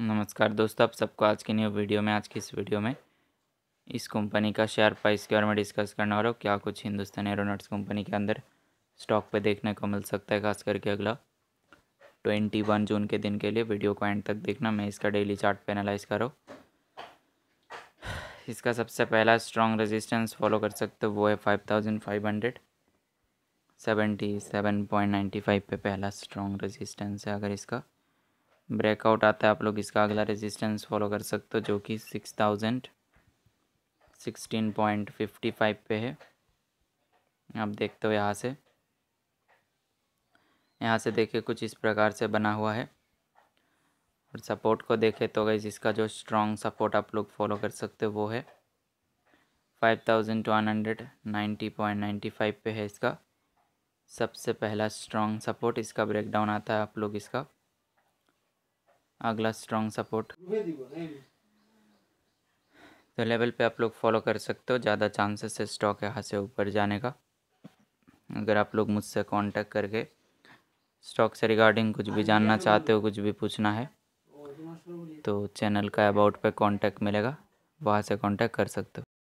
नमस्कार दोस्तों आप सबको आज की न्यू वीडियो में आज की इस वीडियो में इस कंपनी का शेयर प्राइस के बारे में डिस्कस करने वाला हूँ क्या कुछ हिंदुस्तान एरोनॉट्स कंपनी के अंदर स्टॉक पे देखने को मिल सकता है खास करके अगला ट्वेंटी वन जून के दिन के लिए वीडियो को एंड तक देखना मैं इसका डेली चार्ट एनालाइज करो इसका सबसे पहला स्ट्रॉन्ग रजिस्टेंस फॉलो कर सकते हो वो है five thousand five hundred seventy seven point ninety five पर पहला स्ट्रॉन्ग रेजिस्टेंस है अगर इसका ब्रेकआउट आता है आप लोग इसका अगला रेजिस्टेंस फॉलो कर सकते हो जो कि six thousand sixteen point fifty five पे है आप देखते हो यहाँ से यहाँ से देखे कुछ इस प्रकार से बना हुआ है और सपोर्ट को देखे तो गई इसका जो स्ट्रॉन्ग सपोर्ट आप लोग फॉलो कर सकते हो वो है five thousand one hundred ninety point ninety five पे है इसका सबसे पहला स्ट्रॉन्ग सपोर्ट इसका ब्रेकडाउन आता है आप लोग इसका अगला स्ट्रॉन्ग सपोर्ट तो लेवल पे आप लोग फॉलो कर सकते हो ज़्यादा चांसेस है स्टॉक यहाँ से ऊपर जाने का अगर आप लोग मुझसे कांटेक्ट करके स्टॉक से रिगार्डिंग कुछ भी हाँ, जानना चाहते हो कुछ भी पूछना है तो चैनल का अबाउट पे कांटेक्ट मिलेगा वहाँ से कांटेक्ट कर सकते हो